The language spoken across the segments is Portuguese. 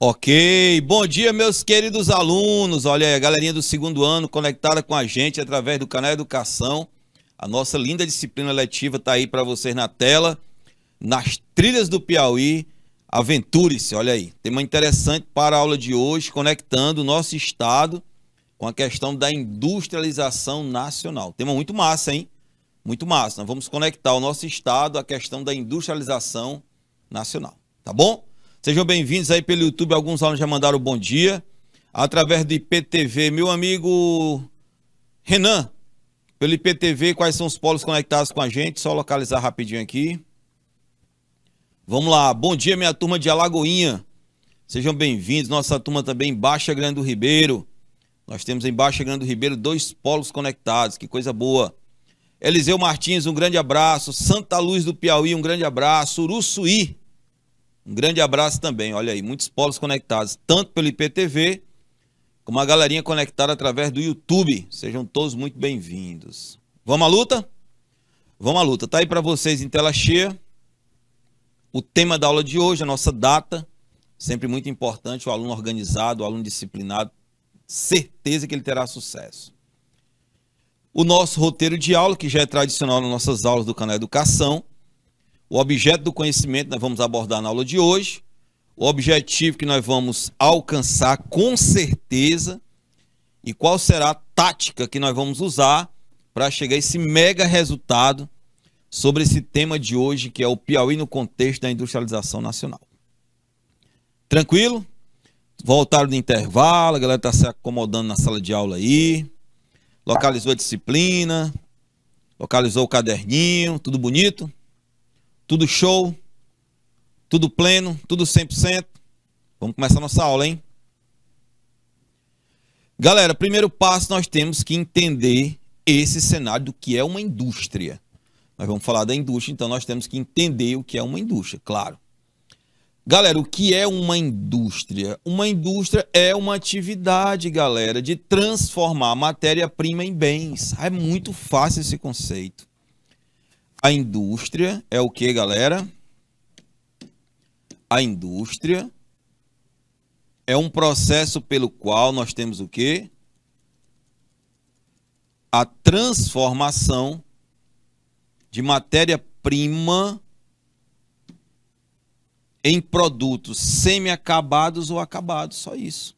Ok, bom dia meus queridos alunos, olha aí a galerinha do segundo ano conectada com a gente através do canal Educação, a nossa linda disciplina letiva está aí para vocês na tela, nas trilhas do Piauí, aventure-se, olha aí, tema interessante para a aula de hoje, conectando o nosso estado com a questão da industrialização nacional, tema muito massa, hein? Muito massa, nós vamos conectar o nosso estado à questão da industrialização nacional, tá bom? Sejam bem-vindos aí pelo YouTube. Alguns alunos já mandaram bom dia. Através do IPTV, meu amigo Renan, pelo IPTV, quais são os polos conectados com a gente? Só localizar rapidinho aqui. Vamos lá. Bom dia, minha turma de Alagoinha. Sejam bem-vindos. Nossa turma também em Baixa Grande do Ribeiro. Nós temos em Baixa Grande do Ribeiro dois polos conectados. Que coisa boa. Eliseu Martins, um grande abraço. Santa Luz do Piauí, um grande abraço. Uruçuí, um grande abraço também. Olha aí, muitos polos conectados, tanto pelo IPTV, como a galerinha conectada através do YouTube. Sejam todos muito bem-vindos. Vamos à luta? Vamos à luta. Tá aí para vocês em tela cheia o tema da aula de hoje, a nossa data. Sempre muito importante o aluno organizado, o aluno disciplinado, certeza que ele terá sucesso. O nosso roteiro de aula, que já é tradicional nas nossas aulas do canal Educação, o objeto do conhecimento nós vamos abordar na aula de hoje, o objetivo que nós vamos alcançar com certeza e qual será a tática que nós vamos usar para chegar a esse mega resultado sobre esse tema de hoje, que é o Piauí no contexto da industrialização nacional. Tranquilo? Voltaram do intervalo, a galera está se acomodando na sala de aula aí, localizou a disciplina, localizou o caderninho, tudo bonito? Tudo show? Tudo pleno? Tudo 100%? Vamos começar nossa aula, hein? Galera, primeiro passo nós temos que entender esse cenário do que é uma indústria. Nós vamos falar da indústria, então nós temos que entender o que é uma indústria, claro. Galera, o que é uma indústria? Uma indústria é uma atividade, galera, de transformar matéria-prima em bens. É muito fácil esse conceito. A indústria é o que, galera? A indústria é um processo pelo qual nós temos o que? A transformação de matéria-prima em produtos semi-acabados ou acabados, só isso.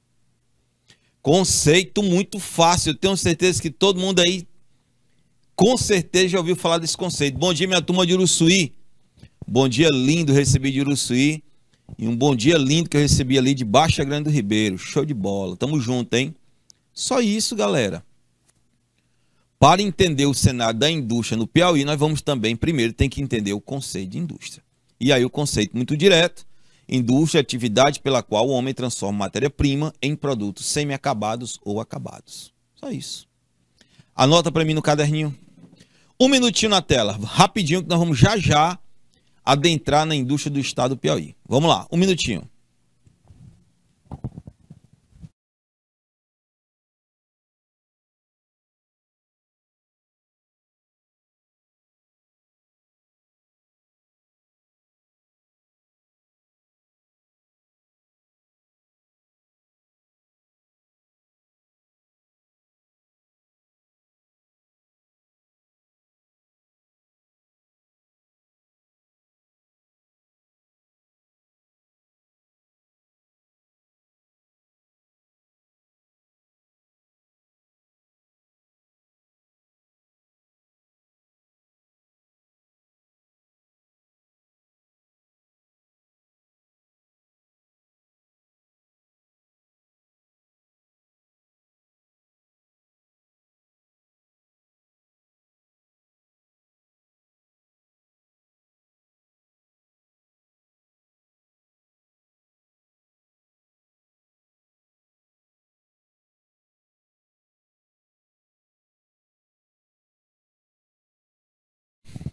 Conceito muito fácil, eu tenho certeza que todo mundo aí com certeza já ouviu falar desse conceito. Bom dia, minha turma de Uruçuí. Bom dia lindo recebi de Uruçuí. E um bom dia lindo que eu recebi ali de Baixa Grande do Ribeiro. Show de bola. Tamo junto, hein? Só isso, galera. Para entender o cenário da indústria no Piauí, nós vamos também, primeiro, tem que entender o conceito de indústria. E aí o conceito muito direto, indústria é atividade pela qual o homem transforma matéria-prima em produtos semi-acabados ou acabados. Só isso. Anota para mim no caderninho. Um minutinho na tela, rapidinho, que nós vamos já já adentrar na indústria do estado do Piauí. Vamos lá, um minutinho.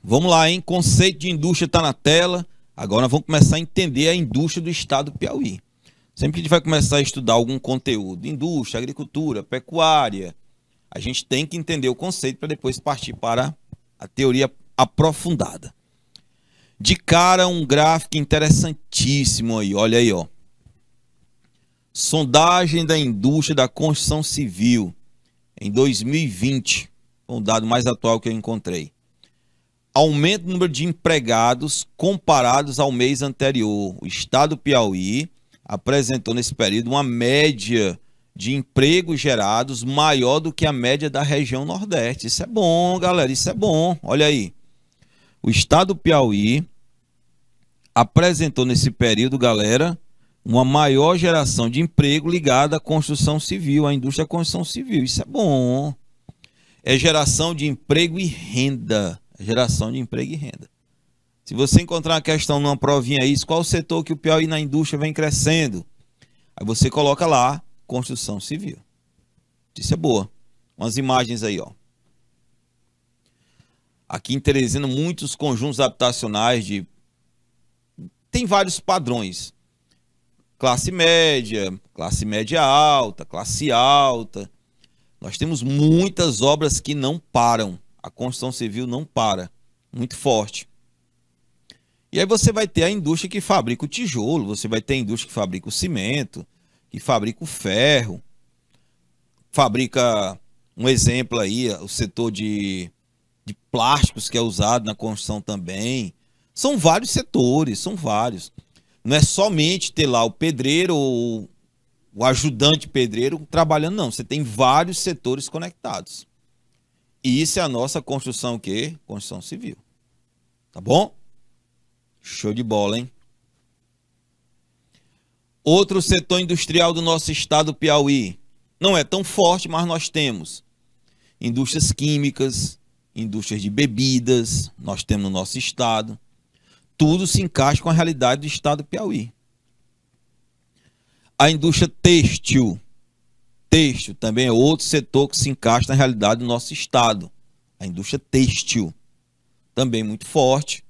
Vamos lá, hein? Conceito de indústria está na tela. Agora vamos começar a entender a indústria do estado do Piauí. Sempre que a gente vai começar a estudar algum conteúdo, indústria, agricultura, pecuária, a gente tem que entender o conceito para depois partir para a teoria aprofundada. De cara, um gráfico interessantíssimo aí, olha aí, ó. Sondagem da indústria da construção civil em 2020, um dado mais atual que eu encontrei aumento no número de empregados comparados ao mês anterior. O estado do Piauí apresentou nesse período uma média de empregos gerados maior do que a média da região Nordeste. Isso é bom, galera, isso é bom. Olha aí. O estado do Piauí apresentou nesse período, galera, uma maior geração de emprego ligada à construção civil, à indústria da construção civil. Isso é bom. É geração de emprego e renda geração de emprego e renda. Se você encontrar uma questão numa provinha isso, qual o setor que o Piauí na indústria vem crescendo? Aí você coloca lá construção civil. Isso é boa. Umas imagens aí, ó. Aqui em Teresina, muitos conjuntos habitacionais de. Tem vários padrões. Classe média, classe média alta, classe alta. Nós temos muitas obras que não param. A construção civil não para, muito forte. E aí você vai ter a indústria que fabrica o tijolo, você vai ter a indústria que fabrica o cimento, que fabrica o ferro, fabrica um exemplo aí, o setor de, de plásticos que é usado na construção também. São vários setores, são vários. Não é somente ter lá o pedreiro ou o ajudante pedreiro trabalhando, não. Você tem vários setores conectados. E isso é a nossa construção que? Construção civil. Tá bom? Show de bola, hein? Outro setor industrial do nosso estado, Piauí. Não é tão forte, mas nós temos indústrias químicas, indústrias de bebidas, nós temos no nosso estado. Tudo se encaixa com a realidade do estado do Piauí. A indústria têxtil, Têxtil também é outro setor que se encaixa na realidade do nosso estado. A indústria têxtil, também muito forte,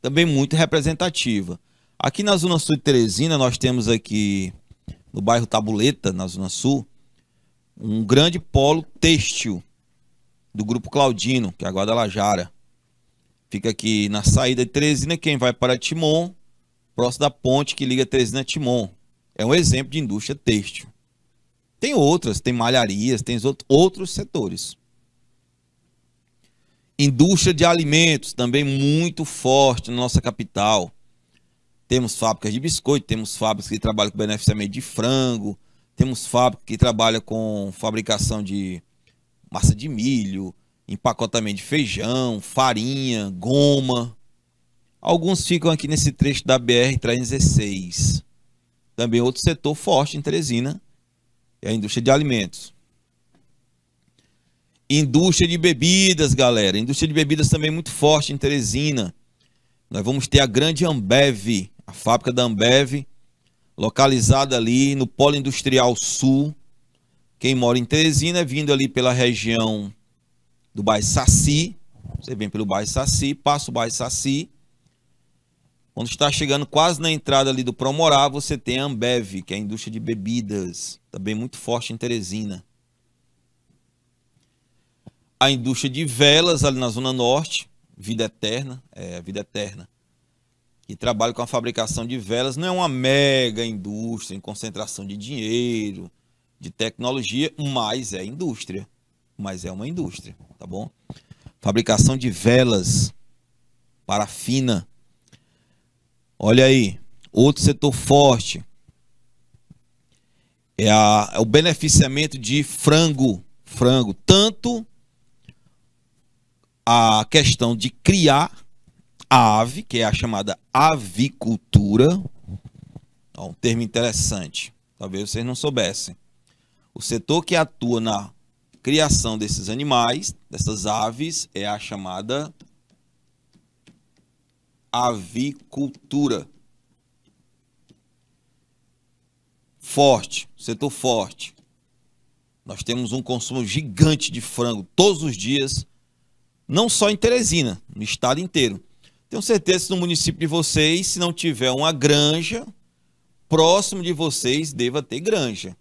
também muito representativa. Aqui na Zona Sul de Teresina, nós temos aqui no bairro Tabuleta, na Zona Sul, um grande polo têxtil do Grupo Claudino, que é a Guadalajara. Fica aqui na saída de Teresina, quem vai para Timon, próximo da ponte que liga Teresina a Timon. É um exemplo de indústria têxtil. Tem outras, tem malharias, tem outros setores. Indústria de alimentos, também muito forte na nossa capital. Temos fábricas de biscoito, temos fábricas que trabalham com beneficiamento de frango, temos fábricas que trabalham com fabricação de massa de milho, empacotamento de feijão, farinha, goma. Alguns ficam aqui nesse trecho da BR-316. Também outro setor forte em Teresina, é a indústria de alimentos. Indústria de bebidas, galera. Indústria de bebidas também é muito forte em Teresina. Nós vamos ter a grande Ambev, a fábrica da Ambev, localizada ali no Polo Industrial Sul. Quem mora em Teresina, é vindo ali pela região do bairro Saci, você vem pelo bairro Saci, passa o bairro Saci, quando está chegando quase na entrada ali do Promorá, você tem a Ambev, que é a indústria de bebidas, também muito forte em Teresina. A indústria de velas ali na Zona Norte, Vida Eterna, é, Vida Eterna, que trabalha com a fabricação de velas, não é uma mega indústria em concentração de dinheiro, de tecnologia, mas é indústria. Mas é uma indústria, tá bom? Fabricação de velas, parafina, Olha aí, outro setor forte é, a, é o beneficiamento de frango, frango, tanto a questão de criar a ave, que é a chamada avicultura, é um termo interessante, talvez vocês não soubessem. O setor que atua na criação desses animais, dessas aves, é a chamada avicultura. Forte, setor forte. Nós temos um consumo gigante de frango todos os dias, não só em Teresina, no estado inteiro. Tenho certeza que no município de vocês, se não tiver uma granja, próximo de vocês deva ter granja.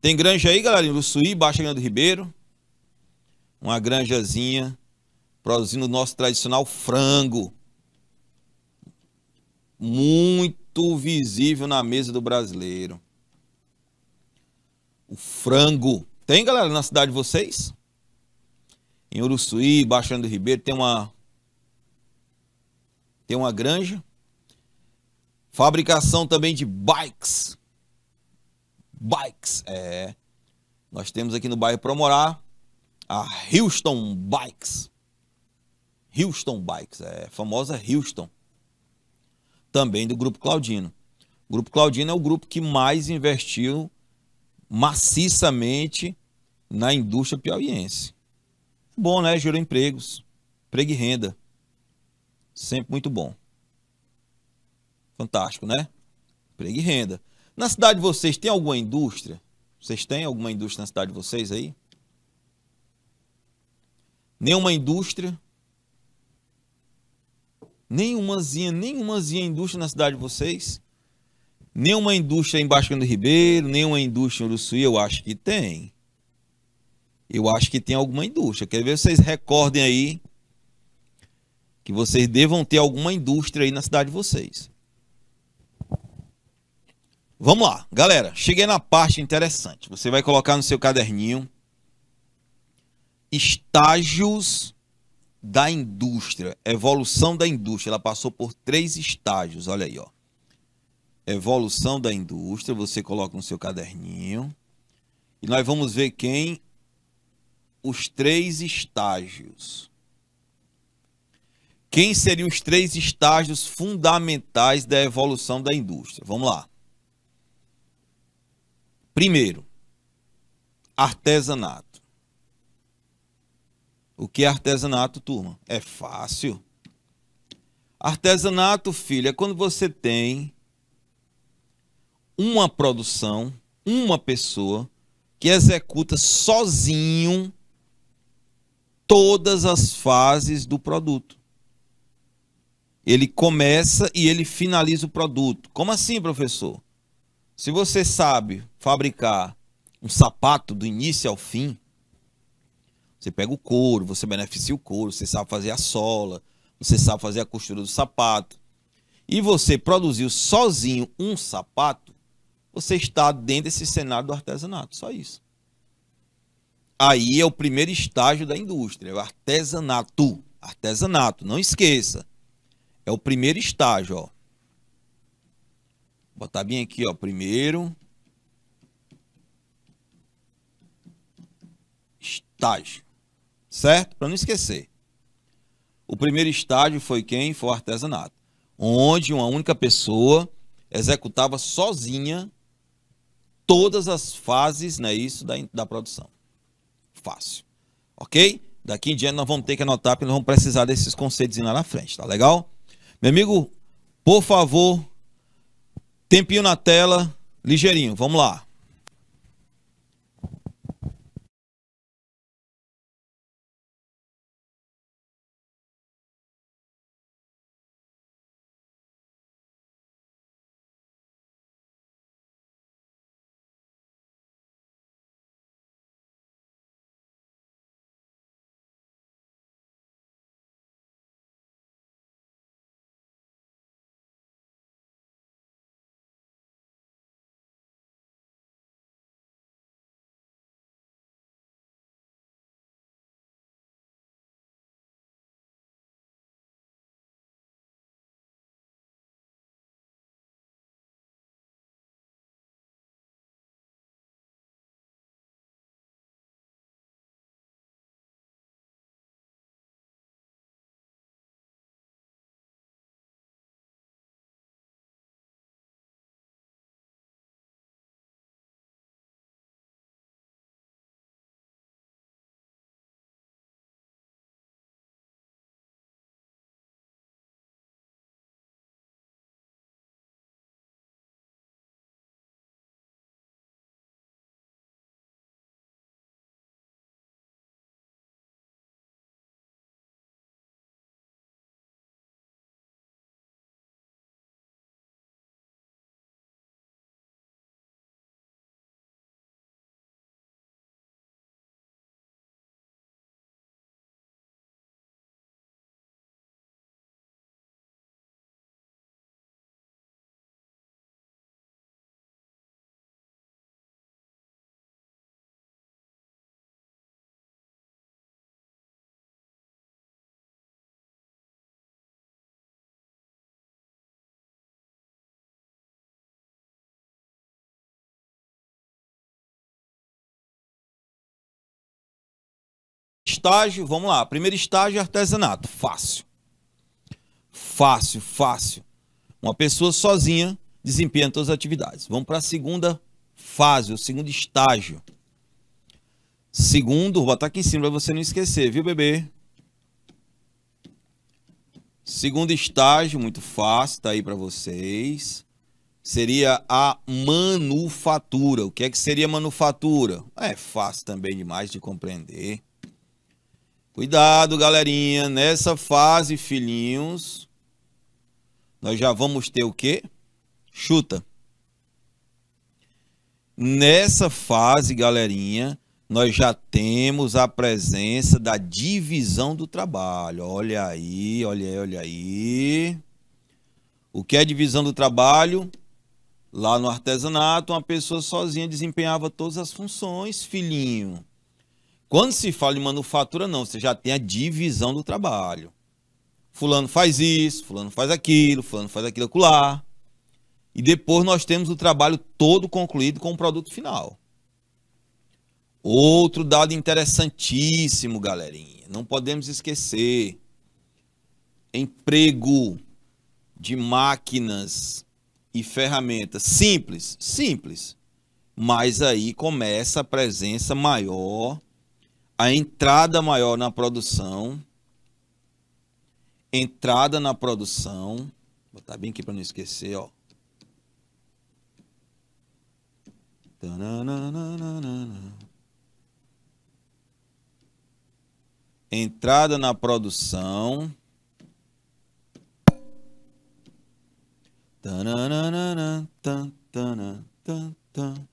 Tem granja aí, galera, em Luçuí, Baixa Grande do Ribeiro. Uma granjazinha produzindo o nosso tradicional frango muito visível na mesa do brasileiro. O frango. Tem, galera, na cidade de vocês? Em Uruçuí, Baixando do Ribeiro, tem uma tem uma granja. Fabricação também de bikes. Bikes, é. Nós temos aqui no bairro morar a Houston Bikes. Houston Bikes, é. Famosa Houston também do Grupo Claudino. O Grupo Claudino é o grupo que mais investiu maciçamente na indústria piauiense. Bom, né? Gerou empregos, emprego e renda. Sempre muito bom. Fantástico, né? Emprego e renda. Na cidade de vocês tem alguma indústria? Vocês têm alguma indústria na cidade de vocês aí? Nenhuma indústria? Nenhumazinha, nenhumazinha indústria na cidade de vocês? Nenhuma indústria em Baixo do Ribeiro, nenhuma indústria em Uruçuí, eu acho que tem. Eu acho que tem alguma indústria. Quer ver vocês recordem aí que vocês devam ter alguma indústria aí na cidade de vocês. Vamos lá, galera. Cheguei na parte interessante. Você vai colocar no seu caderninho estágios da indústria, evolução da indústria, ela passou por três estágios, olha aí, ó. Evolução da indústria, você coloca no seu caderninho. E nós vamos ver quem os três estágios. Quem seriam os três estágios fundamentais da evolução da indústria? Vamos lá. Primeiro, artesanato. O que é artesanato, turma? É fácil. Artesanato, filho, é quando você tem uma produção, uma pessoa que executa sozinho todas as fases do produto. Ele começa e ele finaliza o produto. Como assim, professor? Se você sabe fabricar um sapato do início ao fim, você pega o couro, você beneficia o couro, você sabe fazer a sola, você sabe fazer a costura do sapato. E você produziu sozinho um sapato, você está dentro desse cenário do artesanato, só isso. Aí é o primeiro estágio da indústria, é o artesanato. Artesanato, não esqueça. É o primeiro estágio, ó. Vou botar bem aqui, ó, primeiro estágio certo? Para não esquecer. O primeiro estágio foi quem? Foi o artesanato, onde uma única pessoa executava sozinha todas as fases, né, isso da, da produção. Fácil. OK? Daqui em diante nós vamos ter que anotar, porque nós vamos precisar desses conceitos lá na frente, tá legal? Meu amigo, por favor, tempinho na tela, ligeirinho, vamos lá. Estágio, vamos lá. Primeiro estágio é artesanato. Fácil. Fácil, fácil. Uma pessoa sozinha desempenha todas as atividades. Vamos para a segunda fase, o segundo estágio. Segundo, vou botar aqui em cima para você não esquecer, viu, bebê? Segundo estágio, muito fácil, tá aí para vocês. Seria a manufatura. O que é que seria manufatura? É fácil também demais de compreender. Cuidado, galerinha. Nessa fase, filhinhos, nós já vamos ter o quê? Chuta. Nessa fase, galerinha, nós já temos a presença da divisão do trabalho. Olha aí, olha aí, olha aí. O que é divisão do trabalho? Lá no artesanato, uma pessoa sozinha desempenhava todas as funções, filhinho. Quando se fala em manufatura, não, você já tem a divisão do trabalho. Fulano faz isso, fulano faz aquilo, fulano faz aquilo lá. E depois nós temos o trabalho todo concluído com o produto final. Outro dado interessantíssimo, galerinha. Não podemos esquecer. Emprego de máquinas e ferramentas. Simples, simples. Mas aí começa a presença maior a entrada maior na produção. Entrada na produção. Vou botar bem aqui para não esquecer, ó. Entrada na produção. Tananana, tan, tan, tan, tan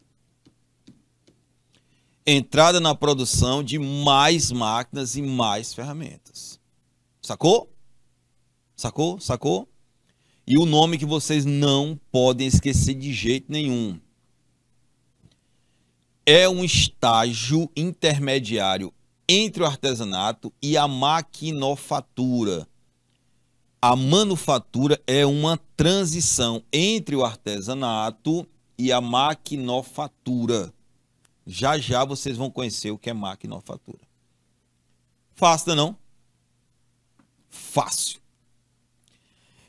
entrada na produção de mais máquinas e mais ferramentas. Sacou? Sacou? Sacou? E o nome que vocês não podem esquecer de jeito nenhum. É um estágio intermediário entre o artesanato e a maquinofatura. A manufatura é uma transição entre o artesanato e a maquinofatura. Já já vocês vão conhecer o que é máquina ou fatura. Fácil, é não? Fácil.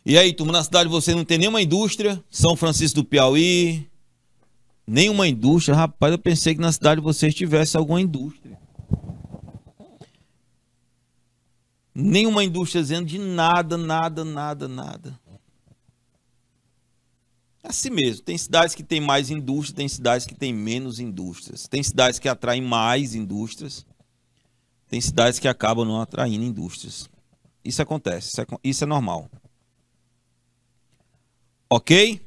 E aí, turma, na cidade você não tem nenhuma indústria, São Francisco do Piauí, nenhuma indústria. Rapaz, eu pensei que na cidade vocês tivesse alguma indústria. Nenhuma indústria dizendo de nada, nada, nada, nada. É assim mesmo. Tem cidades que tem mais indústria, tem cidades que tem menos indústrias. Tem cidades que atraem mais indústrias, tem cidades que acabam não atraindo indústrias. Isso acontece, isso é, isso é normal. Ok?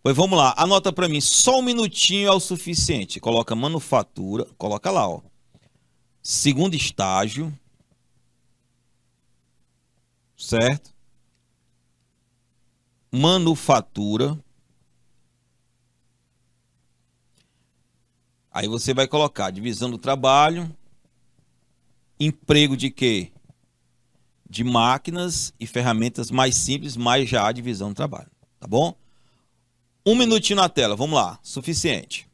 Pois vamos lá, anota para mim, só um minutinho é o suficiente. Coloca manufatura, coloca lá, ó. Segundo estágio. Certo? manufatura. Aí você vai colocar divisão do trabalho, emprego de quê? De máquinas e ferramentas mais simples, mais já a divisão do trabalho, tá bom? Um minutinho na tela, vamos lá, suficiente.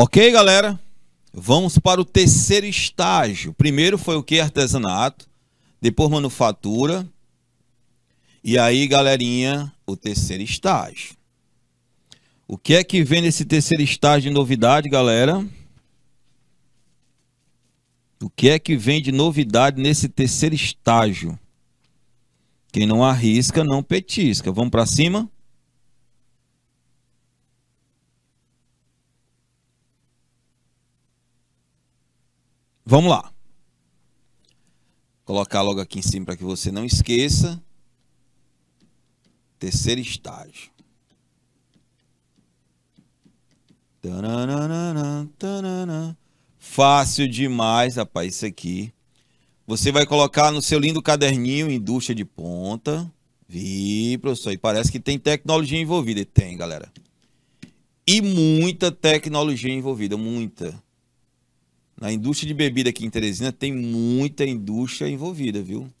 Ok, galera? Vamos para o terceiro estágio. Primeiro foi o que? Artesanato, depois manufatura. E aí, galerinha, o terceiro estágio. O que é que vem nesse terceiro estágio de novidade, galera? O que é que vem de novidade nesse terceiro estágio? Quem não arrisca, não petisca. Vamos para cima? Vamos lá. Colocar logo aqui em cima para que você não esqueça. Terceiro estágio. Tananana, tananana, Fácil demais, rapaz, isso aqui. Você vai colocar no seu lindo caderninho, indústria de ponta. Vi, professor, e parece que tem tecnologia envolvida. E tem, galera. E muita tecnologia envolvida, muita. Na indústria de bebida aqui em Teresina tem muita indústria envolvida, viu?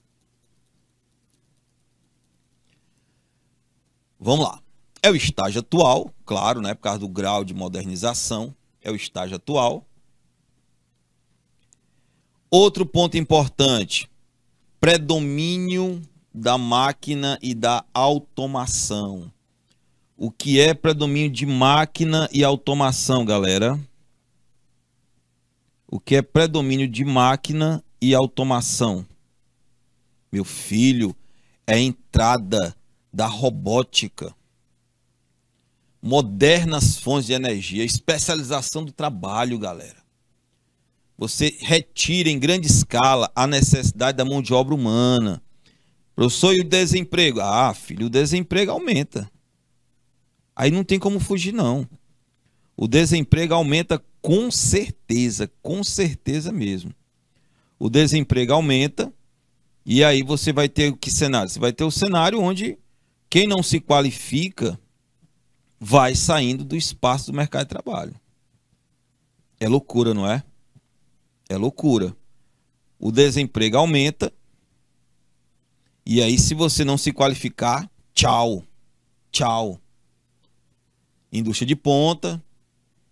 Vamos lá. É o estágio atual, claro, né, por causa do grau de modernização, é o estágio atual. Outro ponto importante, predomínio da máquina e da automação. O que é predomínio de máquina e automação, galera? o que é predomínio de máquina e automação. Meu filho, é a entrada da robótica. Modernas fontes de energia, especialização do trabalho, galera. Você retira em grande escala a necessidade da mão de obra humana. Professor, e o desemprego? Ah, filho, o desemprego aumenta. Aí não tem como fugir, não. O desemprego aumenta com certeza, com certeza mesmo. O desemprego aumenta e aí você vai ter que cenário? Você vai ter o cenário onde quem não se qualifica vai saindo do espaço do mercado de trabalho. É loucura, não é? É loucura. O desemprego aumenta. E aí, se você não se qualificar, tchau. Tchau. Indústria de ponta,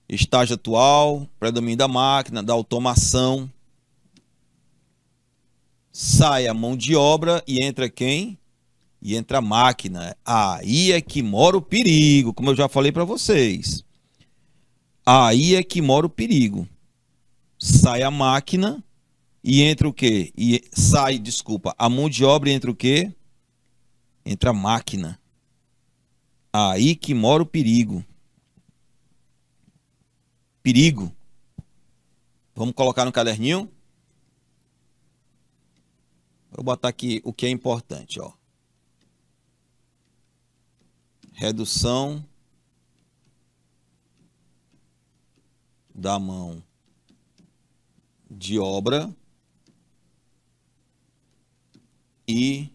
estágio atual, predomínio da máquina, da automação. Sai a mão de obra e entra quem? E entra a máquina. Aí é que mora o perigo, como eu já falei para vocês. Aí é que mora o perigo. Sai a máquina e entra o quê? E sai, desculpa, a mão de obra entra o quê? Entra a máquina. Aí que mora o perigo perigo. Vamos colocar no caderninho? Vou botar aqui o que é importante, ó. Redução da mão de obra e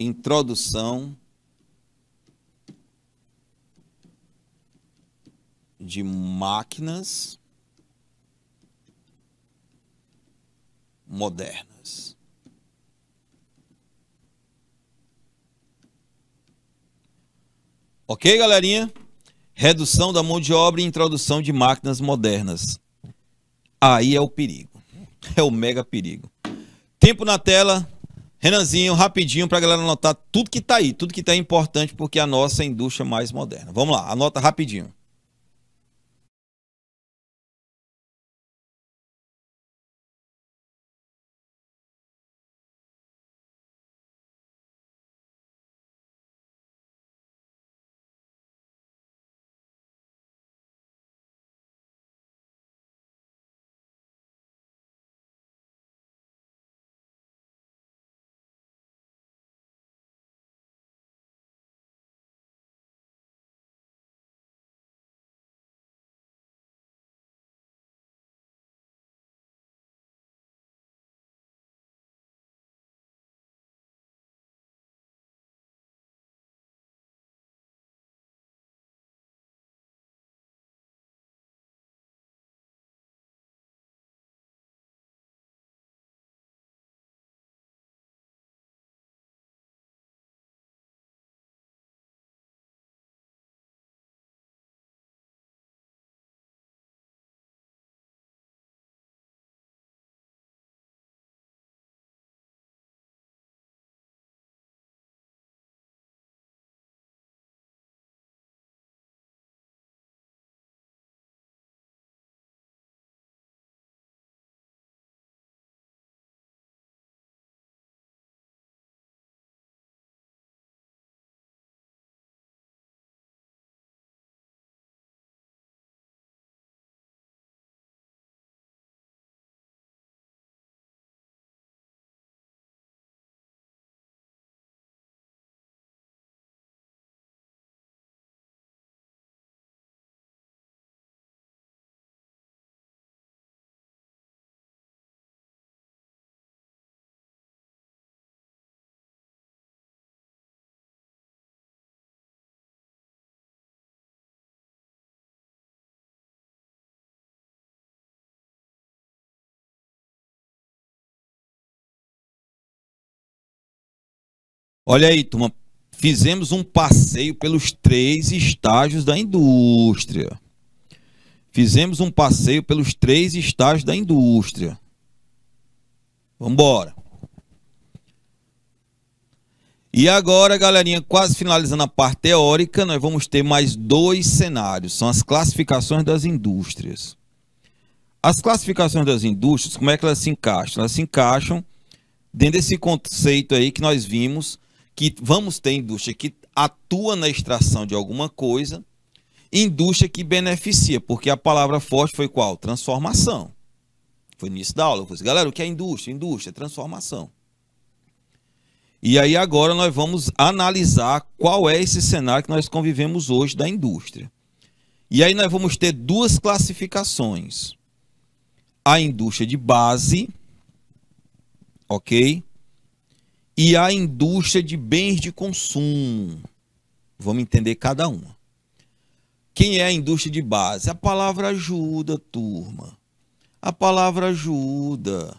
introdução de máquinas modernas. Ok, galerinha? Redução da mão de obra e introdução de máquinas modernas. Aí é o perigo. É o mega perigo. Tempo na tela. Renanzinho, rapidinho para a galera anotar tudo que está aí, tudo que está importante, porque é a nossa indústria mais moderna. Vamos lá, anota rapidinho. Olha aí, turma. Fizemos um passeio pelos três estágios da indústria. Fizemos um passeio pelos três estágios da indústria. Vamos embora. E agora, galerinha, quase finalizando a parte teórica, nós vamos ter mais dois cenários. São as classificações das indústrias. As classificações das indústrias, como é que elas se encaixam? Elas se encaixam dentro desse conceito aí que nós vimos que vamos ter indústria que atua na extração de alguma coisa, indústria que beneficia, porque a palavra forte foi qual? Transformação. Foi no início da aula, eu falei, assim, galera, o que é indústria? Indústria, é transformação. E aí agora nós vamos analisar qual é esse cenário que nós convivemos hoje da indústria. E aí nós vamos ter duas classificações. A indústria de base, ok? e a indústria de bens de consumo. Vamos entender cada uma. Quem é a indústria de base? A palavra ajuda, turma. A palavra ajuda.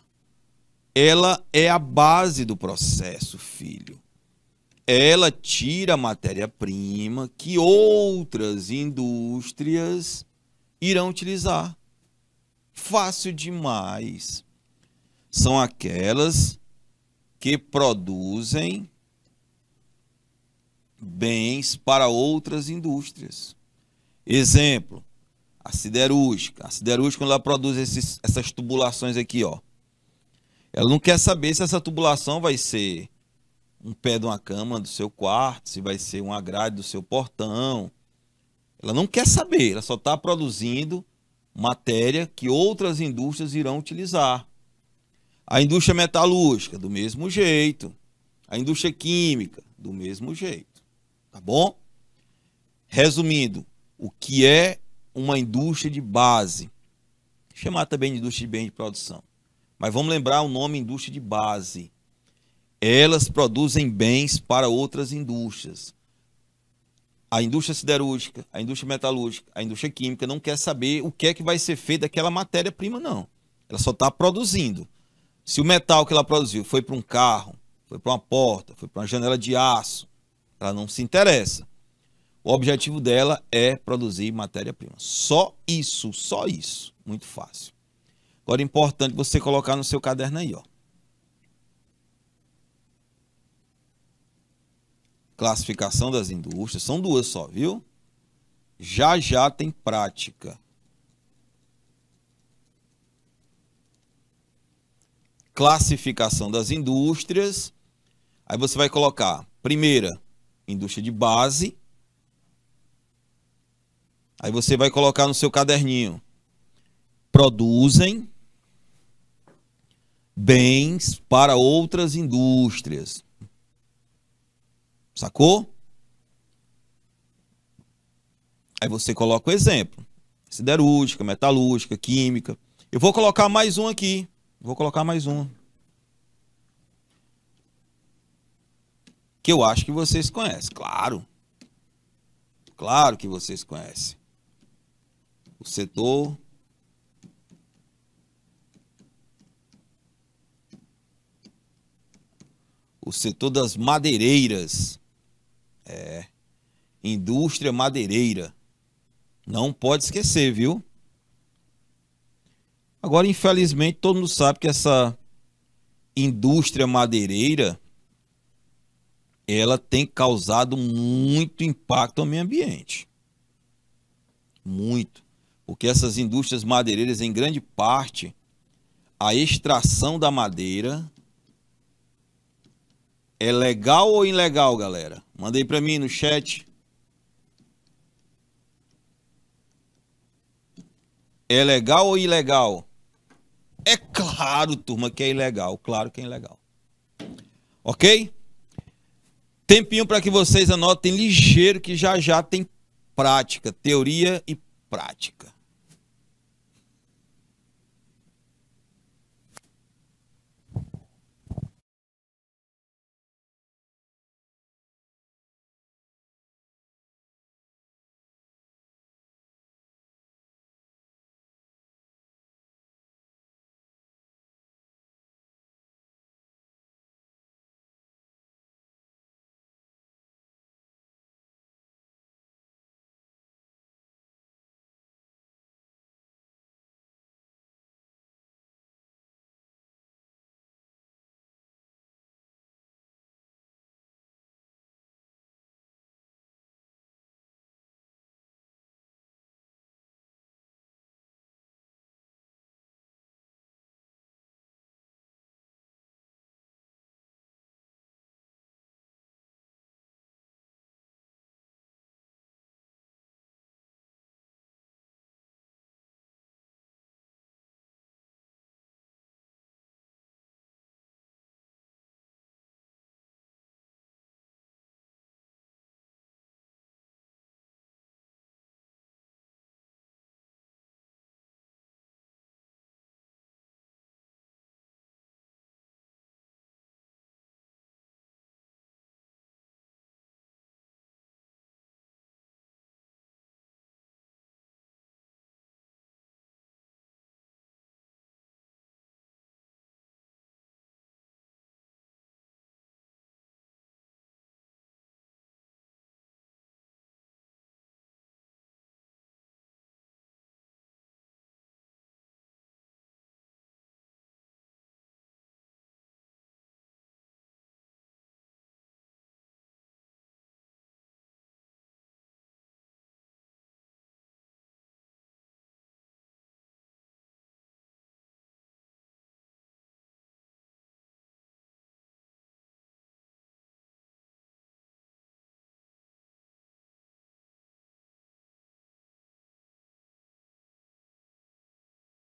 Ela é a base do processo, filho. Ela tira a matéria-prima que outras indústrias irão utilizar. Fácil demais. São aquelas que produzem bens para outras indústrias. Exemplo, a siderúrgica. A siderúrgica, quando ela produz esses, essas tubulações aqui, ó. Ela não quer saber se essa tubulação vai ser um pé de uma cama do seu quarto, se vai ser uma grade do seu portão. Ela não quer saber, ela só está produzindo matéria que outras indústrias irão utilizar. A indústria metalúrgica, do mesmo jeito. A indústria química, do mesmo jeito. Tá bom? Resumindo, o que é uma indústria de base? Chamar também de indústria de bens de produção. Mas vamos lembrar o nome indústria de base. Elas produzem bens para outras indústrias. A indústria siderúrgica, a indústria metalúrgica, a indústria química não quer saber o que é que vai ser feito daquela matéria-prima, não. Ela só está produzindo. Se o metal que ela produziu foi para um carro, foi para uma porta, foi para uma janela de aço, ela não se interessa. O objetivo dela é produzir matéria-prima. Só isso, só isso. Muito fácil. Agora é importante você colocar no seu caderno aí, ó. Classificação das indústrias, são duas só, viu? Já já tem prática. classificação das indústrias. Aí você vai colocar, primeira, indústria de base. Aí você vai colocar no seu caderninho. Produzem bens para outras indústrias. Sacou? Aí você coloca o exemplo: siderúrgica, metalúrgica, química. Eu vou colocar mais um aqui. Vou colocar mais um Que eu acho que vocês conhecem, claro. Claro que vocês conhecem. O setor o setor das madeireiras. É. Indústria madeireira. Não pode esquecer, viu? Agora, infelizmente, todo mundo sabe que essa indústria madeireira ela tem causado muito impacto ao meio ambiente. Muito. Porque essas indústrias madeireiras, em grande parte, a extração da madeira é legal ou ilegal, galera? Mandei para mim no chat. É legal ou ilegal? É claro, turma, que é ilegal. Claro que é ilegal. Ok? Tempinho para que vocês anotem ligeiro que já já tem prática, teoria e prática.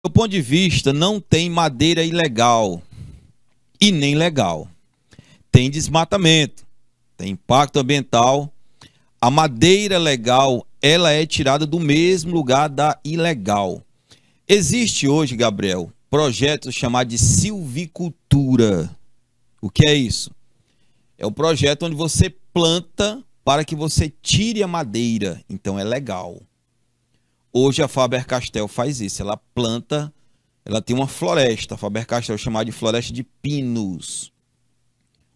meu ponto de vista, não tem madeira ilegal e nem legal. Tem desmatamento, tem impacto ambiental. A madeira legal, ela é tirada do mesmo lugar da ilegal. Existe hoje, Gabriel, projeto chamado de silvicultura. O que é isso? É o projeto onde você planta para que você tire a madeira. Então é legal. Hoje a Faber-Castell faz isso, ela planta, ela tem uma floresta, a Faber-Castell é chamada de floresta de pinos,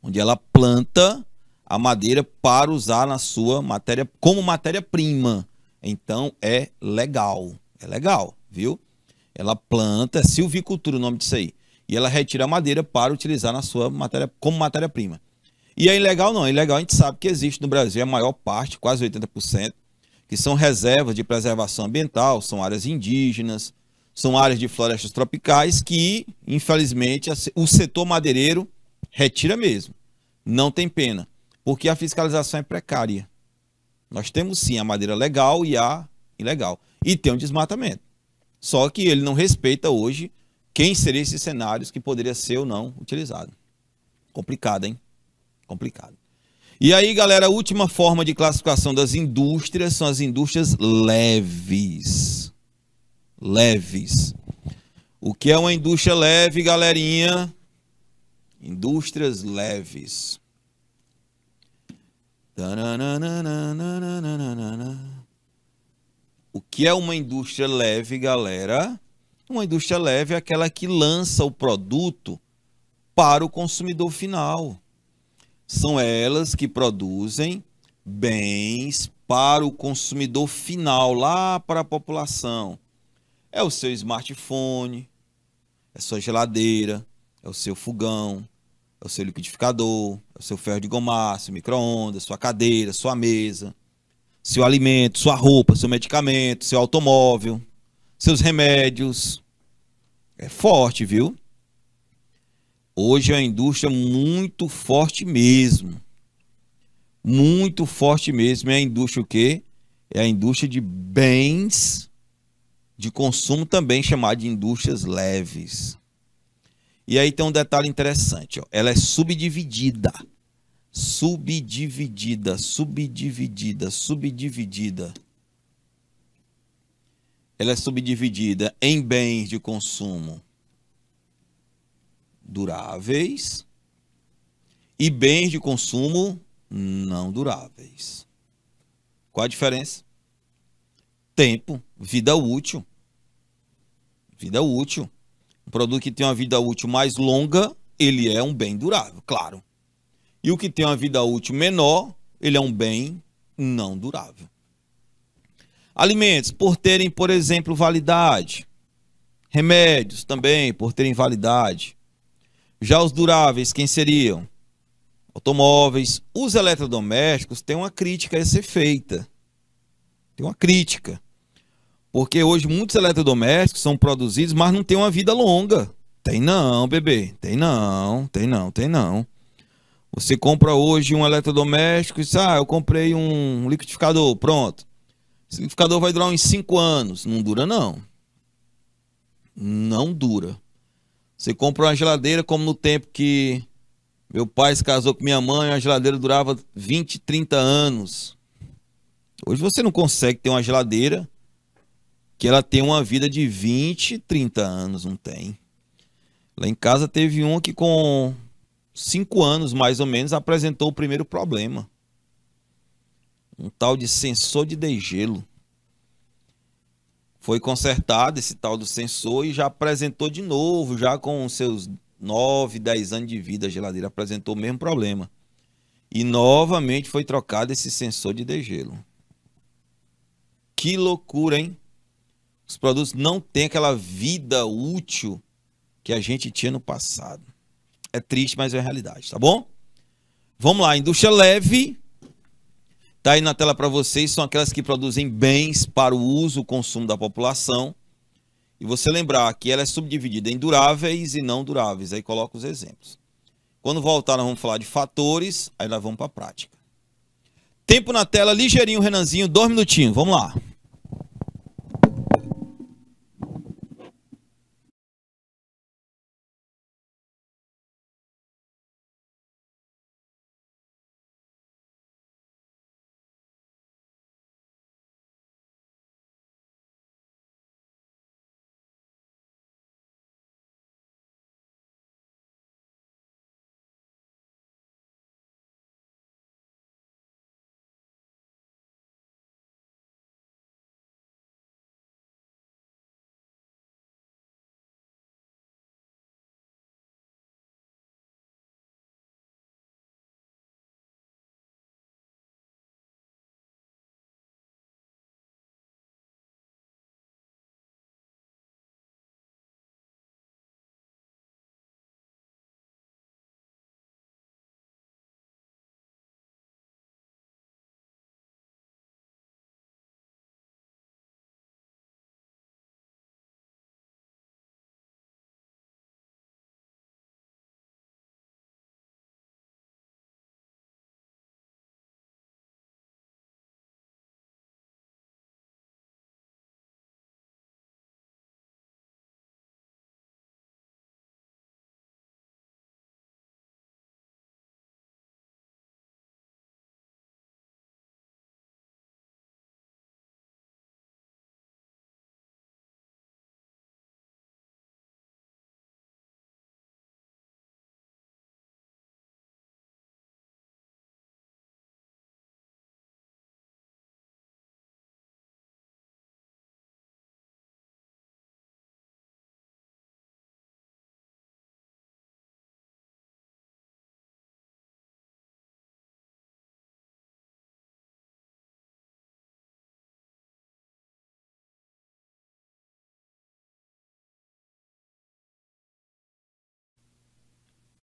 onde ela planta a madeira para usar na sua matéria como matéria-prima. Então é legal, é legal, viu? Ela planta, é silvicultura o nome disso aí. E ela retira a madeira para utilizar na sua matéria como matéria-prima. E é ilegal não, é ilegal a gente sabe que existe no Brasil é a maior parte, quase 80%, que são reservas de preservação ambiental, são áreas indígenas, são áreas de florestas tropicais que, infelizmente, o setor madeireiro retira mesmo. Não tem pena, porque a fiscalização é precária. Nós temos sim a madeira legal e a ilegal. E tem um desmatamento. Só que ele não respeita hoje quem seria esses cenários que poderia ser ou não utilizado. Complicado, hein? Complicado. E aí, galera, a última forma de classificação das indústrias são as indústrias leves. Leves. O que é uma indústria leve, galerinha? Indústrias leves. O que é uma indústria leve, galera? Uma indústria leve é aquela que lança o produto para o consumidor final são elas que produzem bens para o consumidor final, lá para a população. É o seu smartphone, é sua geladeira, é o seu fogão, é o seu liquidificador, é o seu ferro de gomar, seu micro-ondas, sua cadeira, sua mesa, seu alimento, sua roupa, seu medicamento, seu automóvel, seus remédios. É forte, viu? Hoje é uma indústria muito forte mesmo. Muito forte mesmo. É a indústria o quê? É a indústria de bens de consumo, também chamada de indústrias leves. E aí tem um detalhe interessante. Ó. Ela é subdividida. Subdividida, subdividida, subdividida. Ela é subdividida em bens de consumo duráveis e bens de consumo não duráveis. Qual a diferença? Tempo, vida útil. Vida útil. Um produto que tem uma vida útil mais longa, ele é um bem durável, claro. E o que tem uma vida útil menor, ele é um bem não durável. Alimentos, por terem, por exemplo, validade. Remédios também, por terem validade. Já os duráveis, quem seriam? Automóveis. Os eletrodomésticos têm uma crítica a ser feita. Tem uma crítica. Porque hoje muitos eletrodomésticos são produzidos, mas não tem uma vida longa. Tem não, bebê. Tem não, tem não, tem não. Você compra hoje um eletrodoméstico e diz, ah, eu comprei um liquidificador, pronto. Esse liquidificador vai durar uns 5 anos. Não dura, não. Não dura. Você compra uma geladeira, como no tempo que meu pai se casou com minha mãe, a geladeira durava 20, 30 anos. Hoje você não consegue ter uma geladeira que ela tenha uma vida de 20, 30 anos, não tem. Lá em casa teve um que com 5 anos, mais ou menos, apresentou o primeiro problema. Um tal de sensor de degelo foi consertado esse tal do sensor e já apresentou de novo, já com seus 9, 10 anos de vida, a geladeira apresentou o mesmo problema. E novamente foi trocado esse sensor de degelo. Que loucura, hein? Os produtos não têm aquela vida útil que a gente tinha no passado. É triste, mas é a realidade, tá bom? Vamos lá, indústria leve Está aí na tela para vocês, são aquelas que produzem bens para o uso e consumo da população. E você lembrar que ela é subdividida em duráveis e não duráveis. Aí coloca os exemplos. Quando voltar, nós vamos falar de fatores, aí nós vamos para a prática. Tempo na tela, ligeirinho, Renanzinho, dois minutinhos. Vamos lá.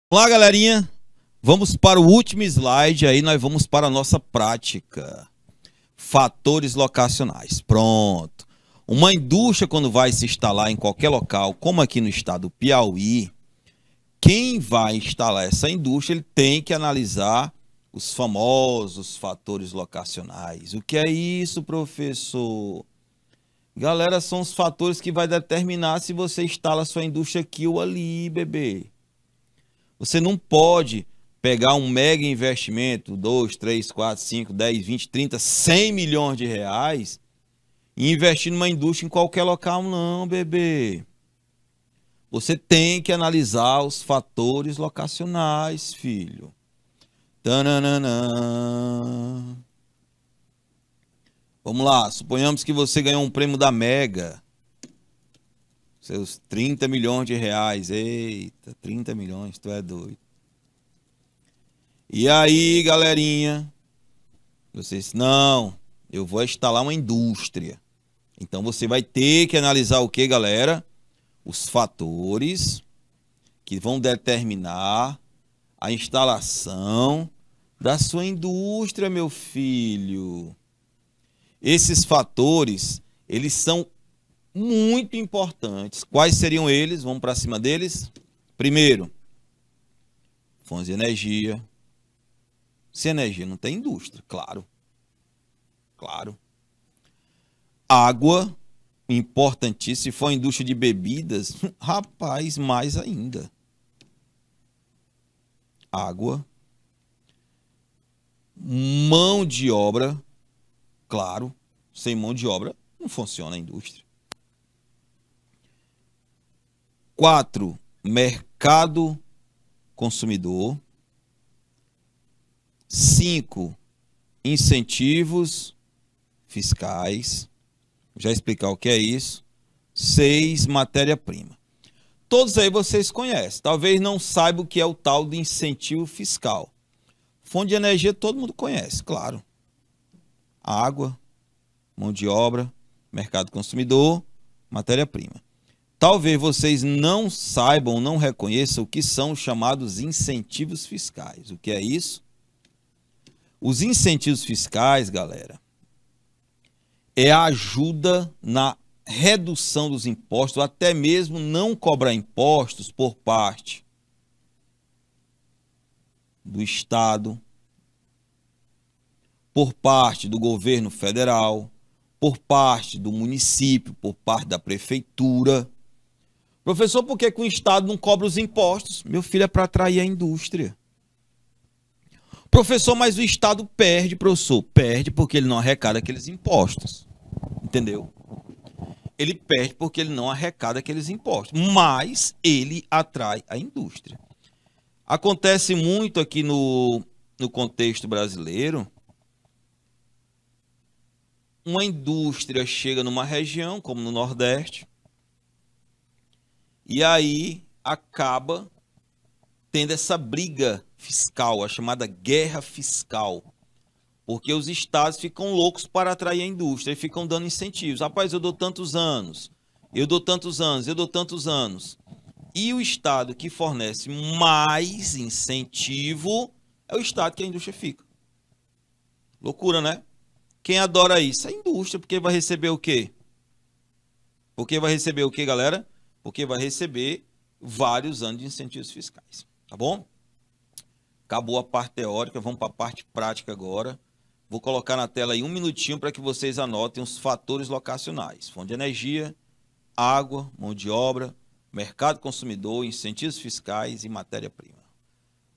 Olá, galerinha. Vamos para o último slide, aí nós vamos para a nossa prática. Fatores locacionais. Pronto. Uma indústria, quando vai se instalar em qualquer local, como aqui no estado do Piauí, quem vai instalar essa indústria, ele tem que analisar os famosos fatores locacionais. O que é isso, professor? Galera, são os fatores que vai determinar se você instala sua indústria aqui ou ali, bebê. Você não pode pegar um mega investimento, 2, 3, 4, 5, 10, 20, 30, 100 milhões de reais e investir numa indústria em qualquer local, não, bebê. Você tem que analisar os fatores locacionais, filho. Tananana. Vamos lá, suponhamos que você ganhou um prêmio da Mega seus 30 milhões de reais. Eita, 30 milhões, tu é doido. E aí, galerinha, você disse, não, eu vou instalar uma indústria. Então você vai ter que analisar o que, galera? Os fatores que vão determinar a instalação da sua indústria, meu filho. Esses fatores, eles são muito importantes. Quais seriam eles? Vamos para cima deles. Primeiro, fontes de energia. Sem energia não tem indústria, claro. Claro. Água, importantíssimo. Se for indústria de bebidas, rapaz, mais ainda. Água. Mão de obra, claro. Sem mão de obra não funciona a indústria. 4. Mercado consumidor. 5. Incentivos fiscais. Já explicar o que é isso. 6. Matéria-prima. Todos aí vocês conhecem. Talvez não saiba o que é o tal de incentivo fiscal. Fonte de energia todo mundo conhece, claro. Água, mão de obra, mercado consumidor, matéria-prima. Talvez vocês não saibam, não reconheçam o que são chamados incentivos fiscais. O que é isso? Os incentivos fiscais, galera, é a ajuda na redução dos impostos, até mesmo não cobrar impostos por parte do Estado, por parte do governo federal, por parte do município, por parte da prefeitura. Professor, por que, que o Estado não cobra os impostos? Meu filho, é para atrair a indústria. Professor, mas o Estado perde, professor. Perde porque ele não arrecada aqueles impostos. Entendeu? Ele perde porque ele não arrecada aqueles impostos. Mas ele atrai a indústria. Acontece muito aqui no, no contexto brasileiro. Uma indústria chega numa região, como no Nordeste, e aí acaba tendo essa briga fiscal, a chamada guerra fiscal. Porque os estados ficam loucos para atrair a indústria e ficam dando incentivos. Rapaz, eu dou tantos anos, eu dou tantos anos, eu dou tantos anos. E o estado que fornece mais incentivo é o estado que a indústria fica. Loucura, né? Quem adora isso? A indústria, porque vai receber o quê? Porque vai receber o quê, galera? porque vai receber vários anos de incentivos fiscais, tá bom? Acabou a parte teórica, vamos para a parte prática agora. Vou colocar na tela aí um minutinho para que vocês anotem os fatores locacionais: fonte de energia, água, mão de obra, mercado consumidor, incentivos fiscais e matéria-prima.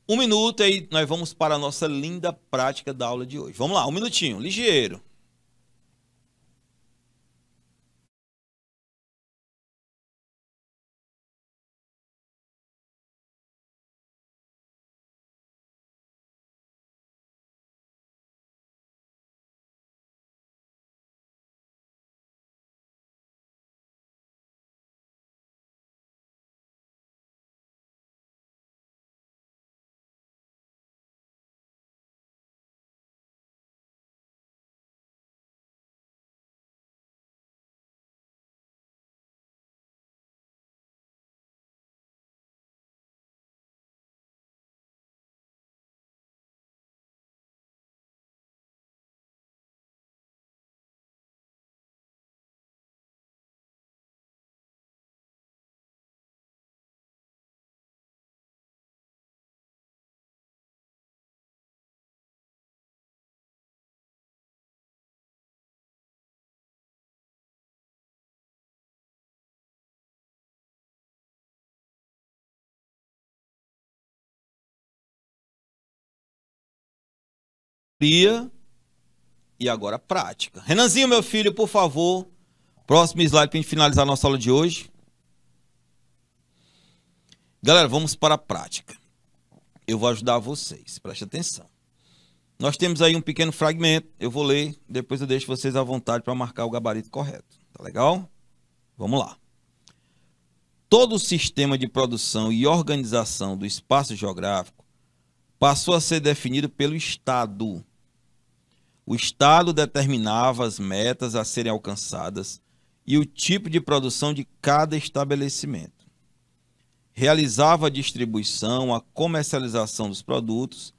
Um minuto aí, nós vamos para a nossa linda prática da aula de hoje. Vamos lá, um minutinho, ligeiro. teoria e agora prática. Renanzinho, meu filho, por favor, próximo slide para a gente finalizar a nossa aula de hoje. Galera, vamos para a prática. Eu vou ajudar vocês, preste atenção. Nós temos aí um pequeno fragmento, eu vou ler, depois eu deixo vocês à vontade para marcar o gabarito correto. Tá legal? Vamos lá. Todo o sistema de produção e organização do espaço geográfico passou a ser definido pelo Estado o Estado determinava as metas a serem alcançadas e o tipo de produção de cada estabelecimento. Realizava a distribuição, a comercialização dos produtos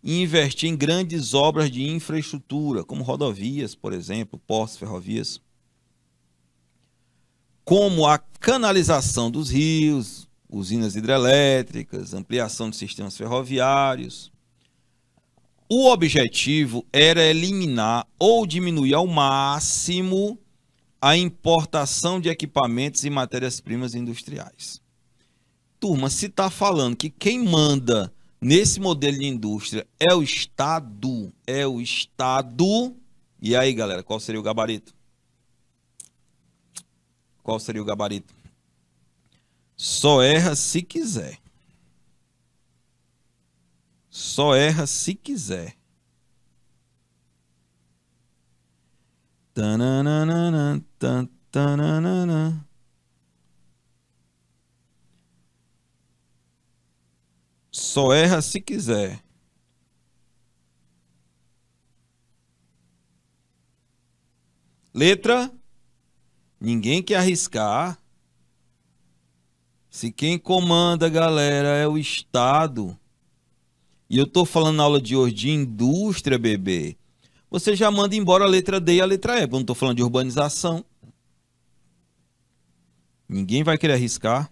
e investia em grandes obras de infraestrutura, como rodovias, por exemplo, portos, ferrovias, como a canalização dos rios, usinas hidrelétricas, ampliação de sistemas ferroviários, o objetivo era eliminar ou diminuir ao máximo a importação de equipamentos e matérias-primas industriais. Turma, se está falando que quem manda nesse modelo de indústria é o Estado, é o Estado. E aí, galera, qual seria o gabarito? Qual seria o gabarito? Só erra se quiser só erra se quiser. Tananana, tanananan. Só erra se quiser. Letra: Ninguém quer arriscar. Se quem comanda, galera, é o Estado e eu tô falando na aula de hoje de indústria, bebê. Você já manda embora a letra D e a letra E. Eu não tô falando de urbanização. Ninguém vai querer arriscar.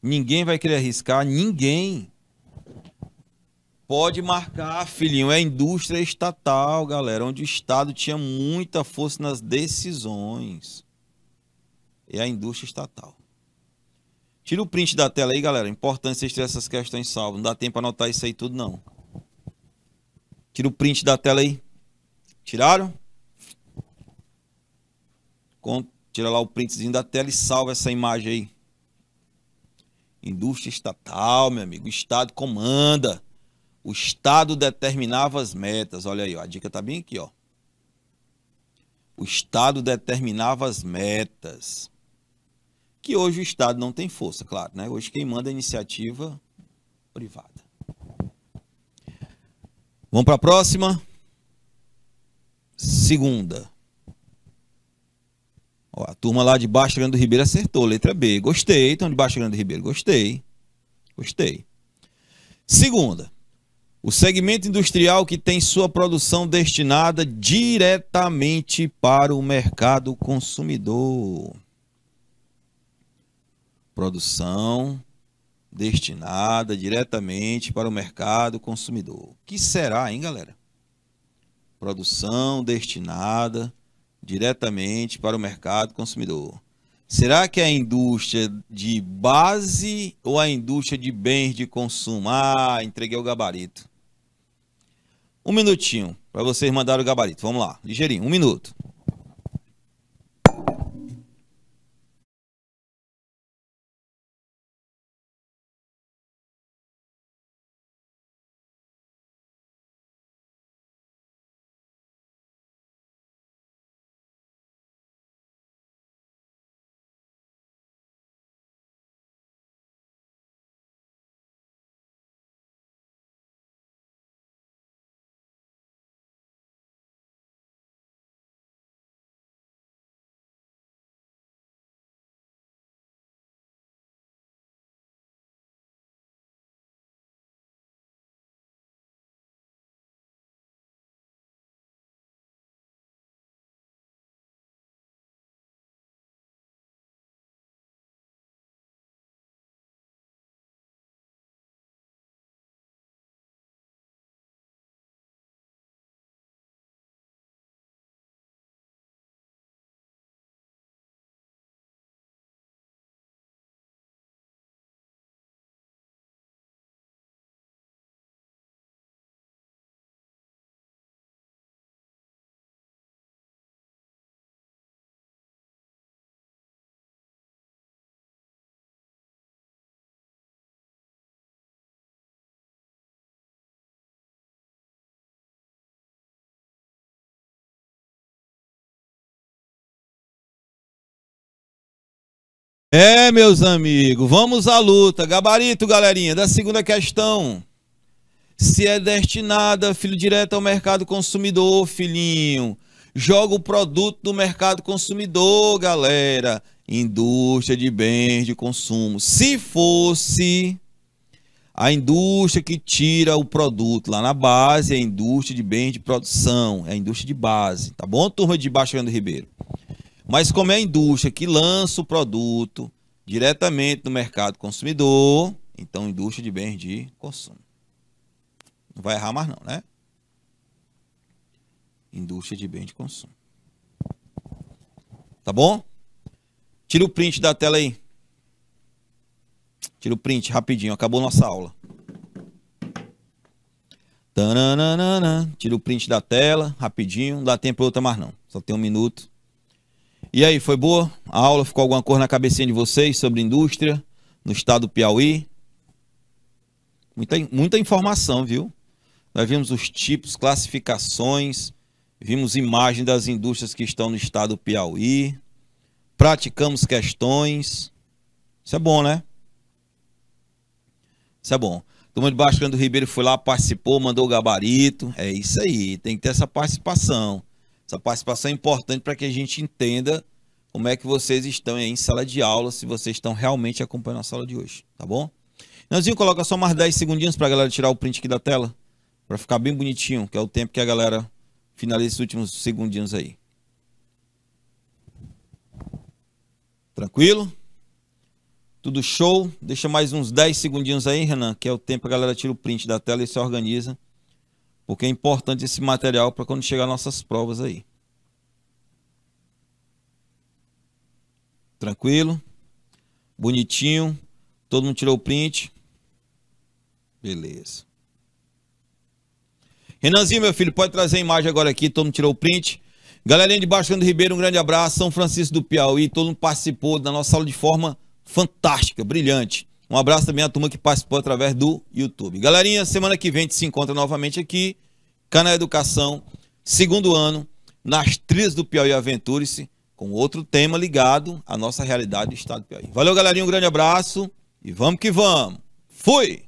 Ninguém vai querer arriscar. Ninguém. Pode marcar, filhinho. É indústria estatal, galera, onde o Estado tinha muita força nas decisões. É a indústria estatal. Tira o print da tela aí, galera. É importante vocês terem essas questões salvas. Não dá tempo para anotar isso aí tudo, não. Tira o print da tela aí. Tiraram? Tira lá o printzinho da tela e salva essa imagem aí. Indústria estatal, meu amigo. O Estado comanda. O Estado determinava as metas. Olha aí, ó. a dica tá bem aqui, ó. O Estado determinava as metas que hoje o Estado não tem força, claro. Né? Hoje quem manda é a iniciativa privada. Vamos para a próxima? Segunda. Ó, a turma lá de Baixo Grande do Ribeiro acertou, letra B. Gostei. Então, de Baixo Grande do Ribeiro, gostei. Gostei. Segunda. O segmento industrial que tem sua produção destinada diretamente para o mercado consumidor produção destinada diretamente para o mercado consumidor. Que será, hein, galera? Produção destinada diretamente para o mercado consumidor. Será que é a indústria de base ou a indústria de bens de consumo? Ah, entreguei o gabarito. Um minutinho para vocês mandarem o gabarito. Vamos lá, ligeirinho, um minuto. É, meus amigos, vamos à luta. Gabarito, galerinha, da segunda questão. Se é destinada, filho, direto ao mercado consumidor, filhinho. Joga o produto do mercado consumidor, galera. Indústria de bens de consumo. Se fosse a indústria que tira o produto lá na base, é a indústria de bens de produção, é a indústria de base. Tá bom, turma de Baixo Grande Ribeiro? Mas como é a indústria que lança o produto diretamente no mercado consumidor, então indústria de bens de consumo. Não vai errar mais não, né? Indústria de bens de consumo. Tá bom? Tira o print da tela aí. Tira o print rapidinho, acabou nossa aula. Tananana. Tira o print da tela, rapidinho, não dá tempo para outra mais não. Só tem um minuto. E aí, foi boa? A aula ficou alguma coisa na cabecinha de vocês sobre indústria no estado do Piauí? Muita, muita informação, viu? Nós vimos os tipos, classificações, vimos imagens das indústrias que estão no estado do Piauí, praticamos questões. Isso é bom, né? Isso é bom. Turma de Baixo do Ribeiro foi lá, participou, mandou o gabarito. É isso aí, tem que ter essa participação. Essa participação é importante para que a gente entenda como é que vocês estão aí em sala de aula, se vocês estão realmente acompanhando a sala de hoje, tá bom? Nanzinho, coloca só mais 10 segundinhos para a galera tirar o print aqui da tela, para ficar bem bonitinho, que é o tempo que a galera finaliza esses últimos segundinhos aí. Tranquilo? Tudo show? Deixa mais uns 10 segundinhos aí, Renan, que é o tempo que a galera tira o print da tela e se organiza porque é importante esse material para quando chegar nossas provas aí. Tranquilo? Bonitinho? Todo mundo tirou o print? Beleza. Renanzinho, meu filho, pode trazer a imagem agora aqui, todo mundo tirou o print. Galerinha de Baixo do Ribeiro, um grande abraço. São Francisco do Piauí, todo mundo participou da nossa aula de forma fantástica, brilhante. Um abraço também à turma que participou através do YouTube. Galerinha, semana que vem a gente se encontra novamente aqui, Canal Educação, segundo ano, nas trilhas do Piauí Aventure-se, com outro tema ligado à nossa realidade do Estado do Piauí. Valeu, galerinha, um grande abraço e vamos que vamos. Fui!